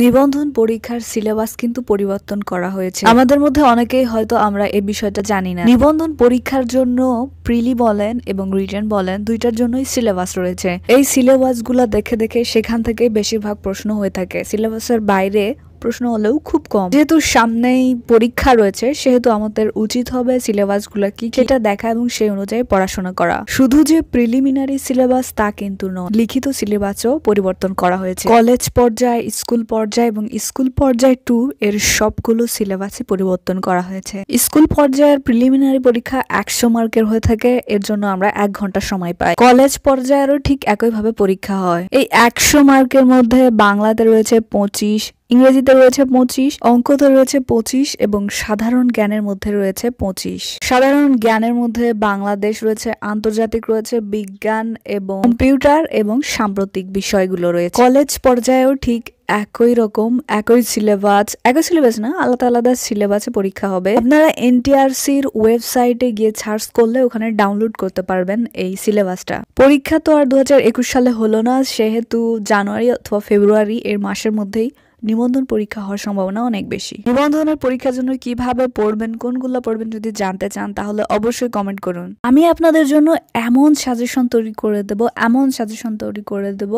নিবন্ধন পরীক্ষার সিলেবাস কিন্তু পরিবর্তন করা হয়েছে আমাদের মধ্যে অনেকেই হয়তো আমরা এই বিষয়টা জানি না নিবন্ধন পরীক্ষার জন্য প্রিলি বলেন এবং রিটার্ন বলেন দুইটার জন্যই সিলেবাস রয়েছে এই সিলেবাস দেখে দেখে সেখান থেকে বেশিরভাগ প্রশ্ন হয়ে থাকে সিলেবাসের বাইরে প্রশ্ন হলেও খুব কম যেহেতু সামনেই পরীক্ষা রয়েছে সেহেতু আমাদের উচিত হবে সিলেবাস গুলো কি সেটা দেখা এবং সেই অনুযায়ী পড়াশোনা করা শুধু যে প্রিলিমিনারি সিলেবাস তা কিন্তু নয় লিখিত সিলেবাসও পরিবর্তন করা হয়েছে কলেজ পর্যায়ে স্কুল পর্যায়ে এবং স্কুল পর্যায় টু এর সবগুলো সিলেবাসই পরিবর্তন করা হয়েছে স্কুল পর্যায়ের প্রিলিমিনারি পরীক্ষা একশো মার্কের হয়ে থাকে এর জন্য আমরা এক ঘন্টা সময় পাই কলেজ পর্যায়েরও ঠিক একইভাবে পরীক্ষা হয় এই একশো মার্কের মধ্যে বাংলাতে রয়েছে পঁচিশ ইংরেজিতে রয়েছে পঁচিশ অঙ্কতে রয়েছে পঁচিশ এবং সাধারণ জ্ঞানের মধ্যে রয়েছে পঁচিশ সাধারণ জ্ঞানের মধ্যে বাংলাদেশ রয়েছে আন্তর্জাতিক রয়েছে বিজ্ঞান এবং কম্পিউটার এবং সাম্প্রতিক বিষয়গুলো রয়েছে কলেজ পর্যায়েও ঠিক একই রকম একই সিলেবাস একই সিলেবাস না আলাদা আলাদা সিলেবাসে পরীক্ষা হবে আপনারা এনটিআরসির ওয়েবসাইটে গিয়ে সার্চ করলে ওখানে ডাউনলোড করতে পারবেন এই সিলেবাসটা পরীক্ষা তো আর দু সালে হলো না সেহেতু জানুয়ারি অথবা ফেব্রুয়ারি এর মাসের মধ্যেই নিবন্ধন পরীক্ষা হওয়ার সম্ভাবনা অনেক বেশি নিবন্ধনের পরীক্ষার জন্য কিভাবে পড়বেন কোনগুলো পড়বেন যদি জানতে চান তাহলে অবশ্যই কমেন্ট করুন আমি আপনাদের জন্য এমন সাজেশন তৈরি করে দেব এমন সাজেশন তৈরি করে দেব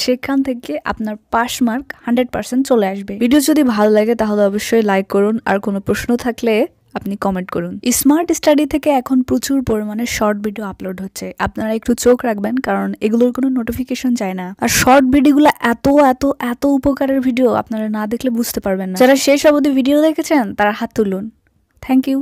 সেখান থেকে আপনার পাশ মার্ক হান্ড্রেড পার্সেন্ট চলে আসবে ভিডিও যদি ভালো লাগে তাহলে অবশ্যই লাইক করুন আর কোনো প্রশ্ন থাকলে আপনি কমেন্ট করুন স্মার্ট স্টাডি থেকে এখন প্রচুর পরিমাণে শর্ট ভিডিও আপলোড হচ্ছে আপনারা একটু চোখ রাখবেন কারণ এগুলোর কোনো নোটিফিকেশন যায় না আর শর্ট ভিডিওগুলো এত এত এত উপকারের ভিডিও আপনারা না দেখলে বুঝতে পারবেন না যারা শেষ অবধি ভিডিও দেখেছেন তারা হাত তুলুন থ্যাংক ইউ